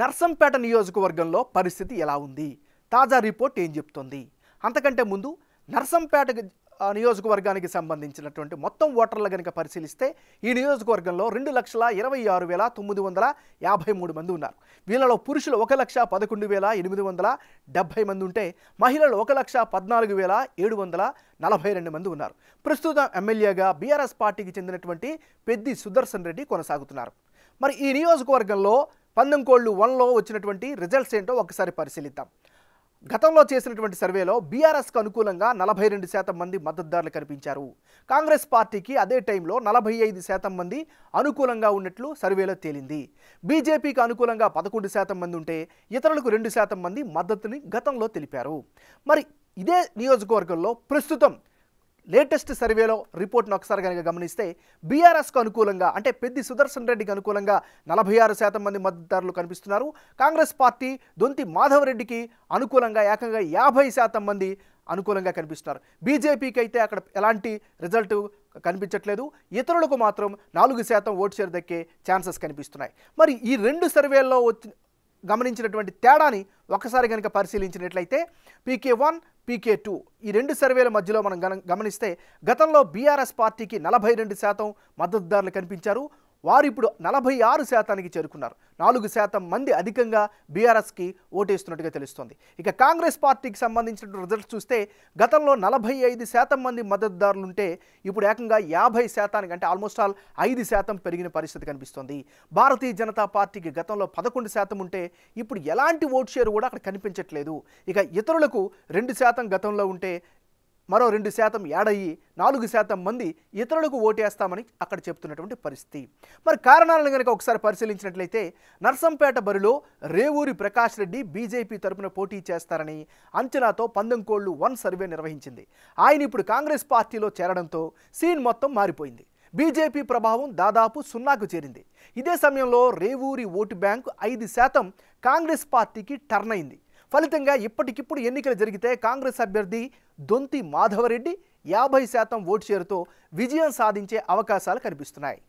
నర్సంపేట నియోజకవర్గంలో పరిస్థితి ఎలా ఉంది తాజా రిపోర్ట్ ఏం చెప్తుంది అంతకంటే ముందు నర్సంపేట నియోజకవర్గానికి సంబంధించినటువంటి మొత్తం ఓటర్లు కనుక పరిశీలిస్తే ఈ నియోజకవర్గంలో రెండు లక్షల ఇరవై ఆరు వేల తొమ్మిది వందల యాభై మూడు మంది ఉన్నారు వీళ్ళలో పురుషులు ఒక లక్ష పదకొండు వేల ఎనిమిది వందల డెబ్భై మంది ఉంటే మహిళలు ఒక లక్ష పద్నాలుగు వేల ఏడు వందల నలభై రెండు మంది ఉన్నారు ప్రస్తుతం ఎమ్మెల్యేగా బీఆర్ఎస్ పార్టీకి చెందినటువంటి పెద్ది సుదర్శన్ రెడ్డి కొనసాగుతున్నారు మరి ఈ నియోజకవర్గంలో పందెం కోళ్ళు వన్లో వచ్చినటువంటి రిజల్ట్స్ ఏంటో ఒకసారి పరిశీలిద్దాం గతంలో చేసినటువంటి సర్వేలో బీఆర్ఎస్కు అనుకూలంగా నలభై రెండు శాతం మంది మద్దతుదారులు కనిపించారు కాంగ్రెస్ పార్టీకి అదే టైంలో నలభై ఐదు శాతం మంది అనుకూలంగా ఉన్నట్లు సర్వేలో తేలింది బీజేపీకి అనుకూలంగా పదకొండు శాతం మంది ఉంటే ఇతరులకు రెండు శాతం మంది మద్దతుని గతంలో తెలిపారు మరి ఇదే నియోజకవర్గంలో ప్రస్తుతం లేటెస్ట్ సర్వేలో రిపోర్ట్ను ఒకసారి కనుక గమనిస్తే బీఆర్ఎస్కు అనుకూలంగా అంటే పెద్ది సుదర్శన్ రెడ్డికి అనుకూలంగా నలభై ఆరు శాతం మంది మద్దతుదారులు కనిపిస్తున్నారు కాంగ్రెస్ పార్టీ దొంతి మాధవరెడ్డికి అనుకూలంగా ఏకంగా యాభై శాతం మంది అనుకూలంగా కనిపిస్తున్నారు బీజేపీకి అయితే అక్కడ ఎలాంటి రిజల్ట్ కనిపించట్లేదు ఇతరులకు మాత్రం నాలుగు శాతం ఓటు చేరు దక్కే ఛాన్సెస్ కనిపిస్తున్నాయి మరి ఈ రెండు సర్వేల్లో వచ్చి గమనించినటువంటి తేడాని ఒకసారి కనుక పరిశీలించినట్లయితే పీకే వన్ పీకే టూ ఈ రెండు సర్వేల మధ్యలో మనం గమనిస్తే గతంలో బీఆర్ఎస్ పార్టీకి నలభై రెండు శాతం మద్దతుదారులు కనిపించారు వారు ఇప్పుడు నలభై ఆరు శాతానికి చేరుకున్నారు నాలుగు శాతం మంది అధికంగా బీఆర్ఎస్కి ఓటేస్తున్నట్టుగా తెలుస్తోంది ఇక కాంగ్రెస్ పార్టీకి సంబంధించిన రిజల్ట్స్ చూస్తే గతంలో నలభై ఐదు శాతం మంది మద్దతుదారులుంటే ఇప్పుడు ఏకంగా యాభై శాతానికి అంటే ఆల్మోస్ట్ ఆల్ ఐదు శాతం పెరిగిన పరిస్థితి కనిపిస్తోంది భారతీయ జనతా పార్టీకి గతంలో పదకొండు శాతం ఉంటే ఇప్పుడు ఎలాంటి ఓట్ షేర్ కూడా అక్కడ కనిపించట్లేదు ఇక ఇతరులకు రెండు శాతం గతంలో ఉంటే మరో రెండు శాతం ఏడయ్యి నాలుగు శాతం మంది ఇతరులకు ఓటేస్తామని అక్కడ చెప్తున్నటువంటి పరిస్థితి మరి కారణాలను కనుక ఒకసారి పరిశీలించినట్లయితే నర్సంపేట బరిలో రేవూరి ప్రకాష్ రెడ్డి బీజేపీ తరపున పోటీ చేస్తారని అంచనాతో పందెంకోళ్లు వన్ సర్వే నిర్వహించింది ఆయన ఇప్పుడు కాంగ్రెస్ పార్టీలో చేరడంతో సీన్ మొత్తం మారిపోయింది బీజేపీ ప్రభావం దాదాపు సున్నాకు చేరింది ఇదే సమయంలో రేవూరి ఓటు బ్యాంకు ఐదు శాతం కాంగ్రెస్ పార్టీకి టర్న్ అయింది ఫలితంగా ఇప్పటికిప్పుడు ఎన్నికలు జరిగితే కాంగ్రెస్ అభ్యర్థి దొంతి మాధవరెడ్డి యాభై శాతం ఓటు చేరుతో విజయం సాధించే అవకాశాలు కనిపిస్తున్నాయి